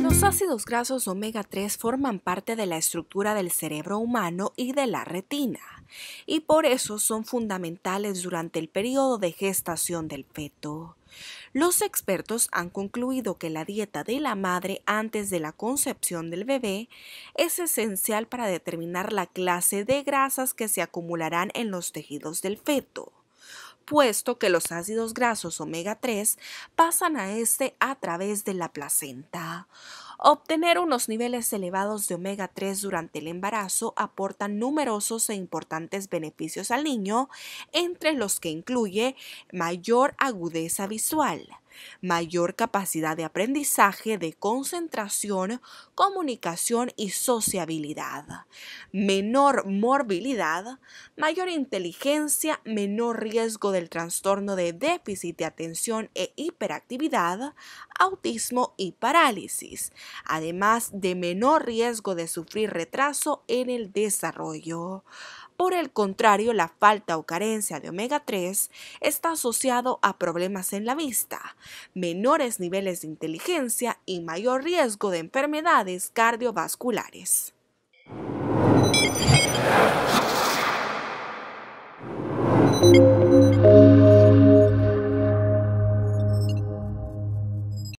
Los ácidos grasos omega 3 forman parte de la estructura del cerebro humano y de la retina, y por eso son fundamentales durante el periodo de gestación del feto. Los expertos han concluido que la dieta de la madre antes de la concepción del bebé es esencial para determinar la clase de grasas que se acumularán en los tejidos del feto puesto que los ácidos grasos omega 3 pasan a este a través de la placenta. Obtener unos niveles elevados de omega 3 durante el embarazo aporta numerosos e importantes beneficios al niño, entre los que incluye mayor agudeza visual, mayor capacidad de aprendizaje, de concentración, comunicación y sociabilidad, menor morbilidad, mayor inteligencia, menor riesgo del trastorno de déficit de atención e hiperactividad, autismo y parálisis, además de menor riesgo de sufrir retraso en el desarrollo. Por el contrario, la falta o carencia de omega 3 está asociado a problemas en la vista, menores niveles de inteligencia y mayor riesgo de enfermedades cardiovasculares.